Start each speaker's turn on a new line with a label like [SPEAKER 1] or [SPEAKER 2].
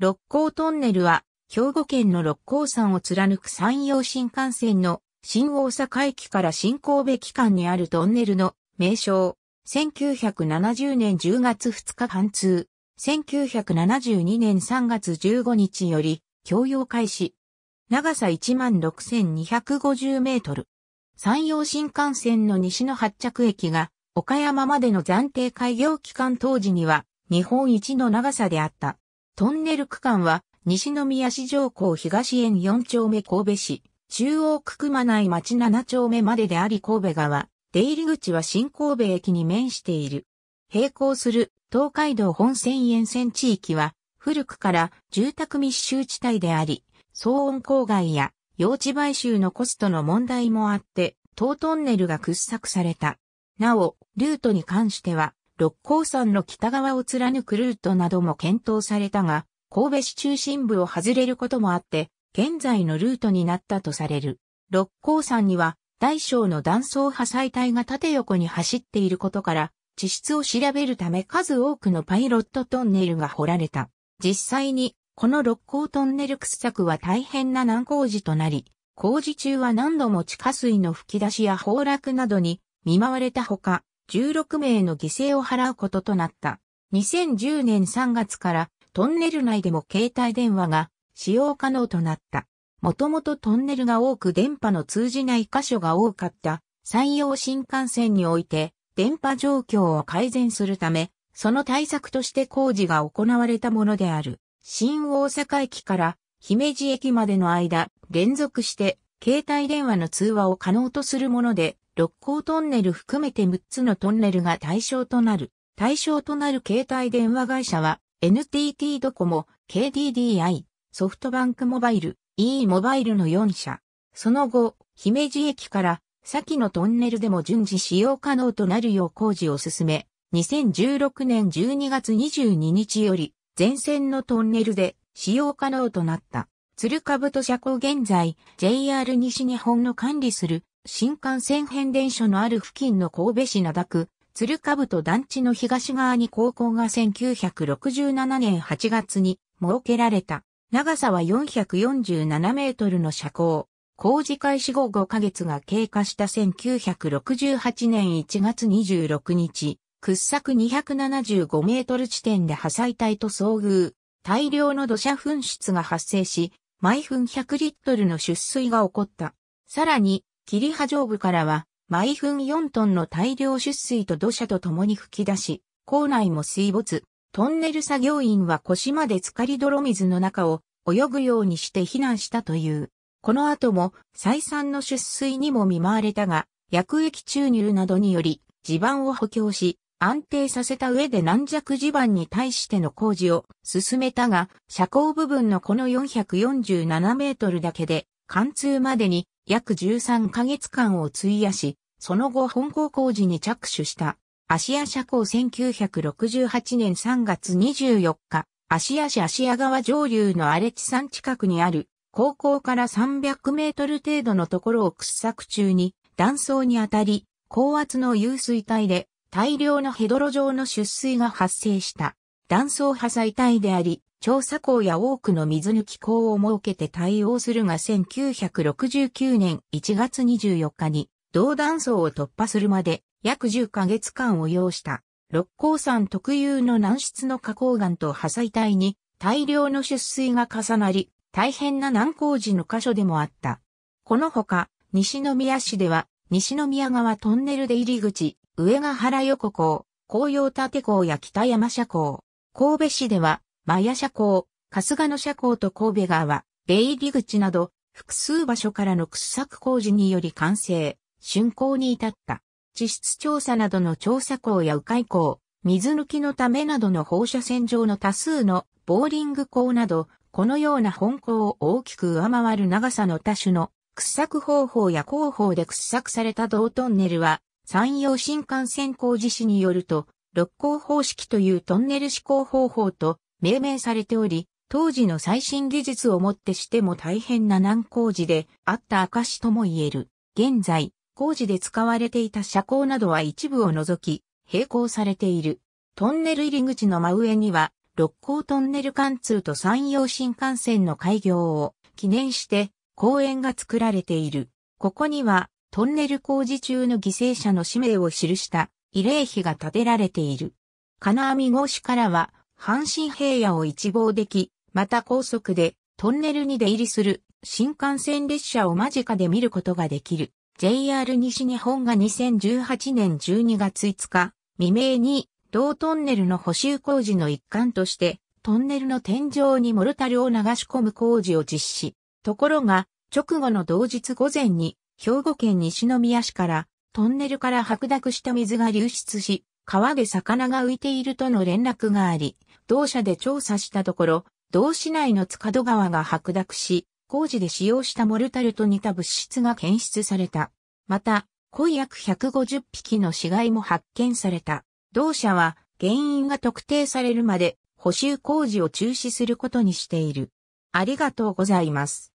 [SPEAKER 1] 六甲トンネルは、兵庫県の六甲山を貫く山陽新幹線の新大阪駅から新神戸機関にあるトンネルの名称。1970年10月2日貫通。1972年3月15日より、供用開始。長さ16,250メートル。山陽新幹線の西の発着駅が、岡山までの暫定開業期間当時には、日本一の長さであった。トンネル区間は、西宮市上港東園4丁目神戸市、中央区熊内町7丁目までであり神戸川、出入り口は新神戸駅に面している。並行する東海道本線沿線地域は、古くから住宅密集地帯であり、騒音郊外や用地買収のコストの問題もあって、東トンネルが掘削された。なお、ルートに関しては、六甲山の北側を貫くルートなども検討されたが、神戸市中心部を外れることもあって、現在のルートになったとされる。六甲山には、大小の断層破砕帯が縦横に走っていることから、地質を調べるため数多くのパイロットトンネルが掘られた。実際に、この六甲トンネル掘削は大変な難工事となり、工事中は何度も地下水の吹き出しや崩落などに見舞われたほか、16名の犠牲を払うこととなった。2010年3月からトンネル内でも携帯電話が使用可能となった。もともとトンネルが多く電波の通じない箇所が多かった山陽新幹線において電波状況を改善するため、その対策として工事が行われたものである。新大阪駅から姫路駅までの間、連続して携帯電話の通話を可能とするもので、六甲トンネル含めて6つのトンネルが対象となる。対象となる携帯電話会社は、NTT ドコモ、KDDI、ソフトバンクモバイル、e モバイルの4社。その後、姫路駅から先のトンネルでも順次使用可能となるよう工事を進め、2016年12月22日より全線のトンネルで使用可能となった。鶴兜車庫現在、JR 西日本の管理する新幹線変電所のある付近の神戸市灘区、鶴兜団地の東側に高校が1967年8月に設けられた。長さは447メートルの車高。工事開始後5ヶ月が経過した1968年1月26日、掘削275メートル地点で破砕帯と遭遇。大量の土砂噴出が発生し、毎分100リットルの出水が起こった。さらに、霧波上部からは、毎分4トンの大量出水と土砂と共に噴き出し、校内も水没。トンネル作業員は腰まで浸かり泥水の中を泳ぐようにして避難したという。この後も再三の出水にも見舞われたが、薬液注入などにより地盤を補強し、安定させた上で軟弱地盤に対しての工事を進めたが、車高部分のこの447メートルだけで、貫通までに約13ヶ月間を費やし、その後本校工事に着手した。芦屋車高1968年3月24日、芦屋市芦屋川上流の荒れ地山近くにある、高校から300メートル程度のところを掘削中に、断層にあたり、高圧の湧水帯で大量のヘドロ状の出水が発生した断層破砕帯であり、調査港や多くの水抜き港を設けて対応するが1969年1月24日に同断層を突破するまで約10ヶ月間を要した六甲山特有の軟質の花崗岩と破砕帯に大量の出水が重なり大変な難工事の箇所でもあった。このほか西宮市では西宮川トンネル出入り口上ヶ原横港、紅葉立港や北山社港。神戸市では、マヤ社港、春日野社港と神戸川、出入り口など、複数場所からの掘削工事により完成、竣工に至った。地質調査などの調査港や迂回港、水抜きのためなどの放射線上の多数のボーリング港など、このような本港を大きく上回る長さの多種の掘削方法や工法で掘削された同トンネルは、山陽新幹線工事士によると、六甲方式というトンネル施工方法と命名されており、当時の最新技術をもってしても大変な難工事であった証とも言える。現在、工事で使われていた車高などは一部を除き、並行されている。トンネル入り口の真上には、六甲トンネル貫通と山陽新幹線の開業を記念して公園が作られている。ここにはトンネル工事中の犠牲者の氏名を記した慰霊碑が建てられている。金網越しからは、阪神平野を一望でき、また高速でトンネルに出入りする新幹線列車を間近で見ることができる。JR 西日本が2018年12月5日未明に同トンネルの補修工事の一環としてトンネルの天井にモルタルを流し込む工事を実施。ところが直後の同日午前に兵庫県西宮市から、トンネルから白濁した水が流出し、川で魚が浮いているとの連絡があり、同社で調査したところ、同市内の塚戸川が白濁し、工事で使用したモルタルと似た物質が検出された。また、濃い約150匹の死骸も発見された。同社は原因が特定されるまで補修工事を中止することにしている。ありがとうございます。